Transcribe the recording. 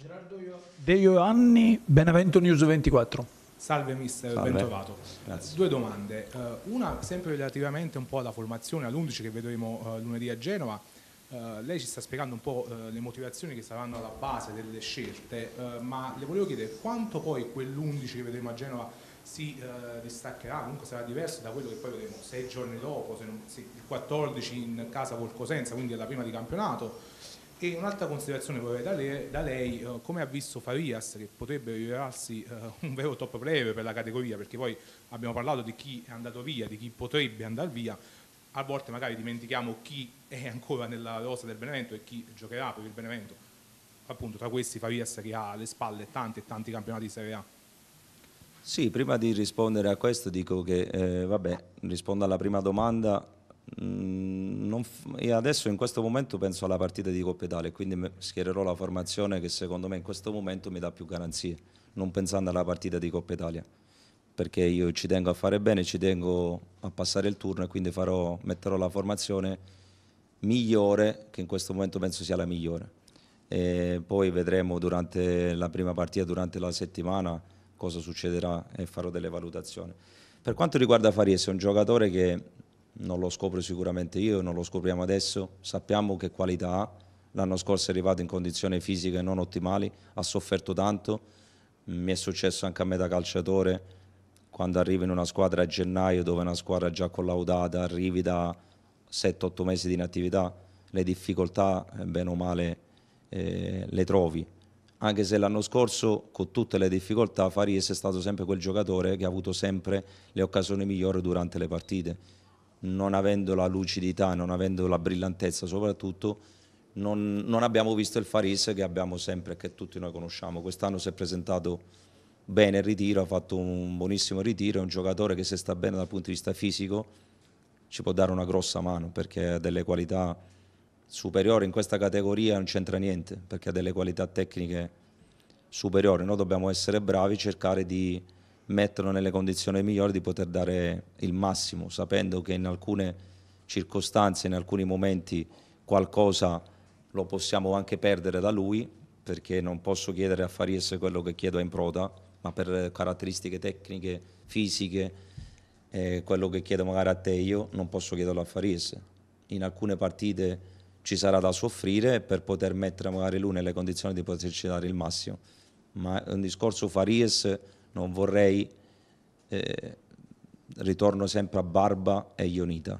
Gerardo De Ioanni, Benevento News 24. Salve mister, Salve. trovato. Grazie. Due domande, eh, una sempre relativamente un po' alla formazione, all'11 che vedremo eh, lunedì a Genova. Uh, lei ci sta spiegando un po' uh, le motivazioni che saranno alla base delle scelte, uh, ma le volevo chiedere quanto poi quell'11 che vedremo a Genova si distaccherà, comunque sarà diverso da quello che poi vedremo sei giorni dopo, se non, sì, il 14 in casa col Cosenza, quindi alla prima di campionato, e un'altra considerazione vorrei da lei, da lei eh, come ha visto Farias che potrebbe rivelarsi eh, un vero top player per la categoria, perché poi abbiamo parlato di chi è andato via, di chi potrebbe andare via, a volte magari dimentichiamo chi è ancora nella rosa del Benevento e chi giocherà per il Benevento, appunto tra questi Farias che ha alle spalle tanti e tanti campionati di Serie A. Sì, prima di rispondere a questo dico che, eh, vabbè, rispondo alla prima domanda. Mm non, io adesso in questo momento penso alla partita di Coppa Italia, quindi schiererò la formazione che secondo me in questo momento mi dà più garanzie, non pensando alla partita di Coppa Italia, perché io ci tengo a fare bene, ci tengo a passare il turno e quindi farò, metterò la formazione migliore, che in questo momento penso sia la migliore. E poi vedremo durante la prima partita, durante la settimana, cosa succederà e farò delle valutazioni. Per quanto riguarda Farias, è un giocatore che non lo scopro sicuramente io, non lo scopriamo adesso, sappiamo che qualità ha, l'anno scorso è arrivato in condizioni fisiche non ottimali, ha sofferto tanto, mi è successo anche a me da calciatore, quando arrivi in una squadra a gennaio dove è una squadra già collaudata, arrivi da 7-8 mesi di inattività, le difficoltà, eh, bene o male, eh, le trovi. Anche se l'anno scorso, con tutte le difficoltà, Farias è stato sempre quel giocatore che ha avuto sempre le occasioni migliori durante le partite non avendo la lucidità, non avendo la brillantezza soprattutto, non, non abbiamo visto il Faris che abbiamo sempre e che tutti noi conosciamo. Quest'anno si è presentato bene il ritiro, ha fatto un buonissimo ritiro, è un giocatore che se sta bene dal punto di vista fisico ci può dare una grossa mano perché ha delle qualità superiori in questa categoria, non c'entra niente perché ha delle qualità tecniche superiori, noi dobbiamo essere bravi, cercare di mettono nelle condizioni migliori di poter dare il massimo, sapendo che in alcune circostanze, in alcuni momenti qualcosa lo possiamo anche perdere da lui, perché non posso chiedere a Faries quello che chiedo a Improda, ma per caratteristiche tecniche, fisiche, eh, quello che chiedo magari a te io non posso chiederlo a Faries. In alcune partite ci sarà da soffrire per poter mettere magari lui nelle condizioni di poterci dare il massimo. Ma è un discorso Faries non vorrei, eh, ritorno sempre a Barba e Ionita.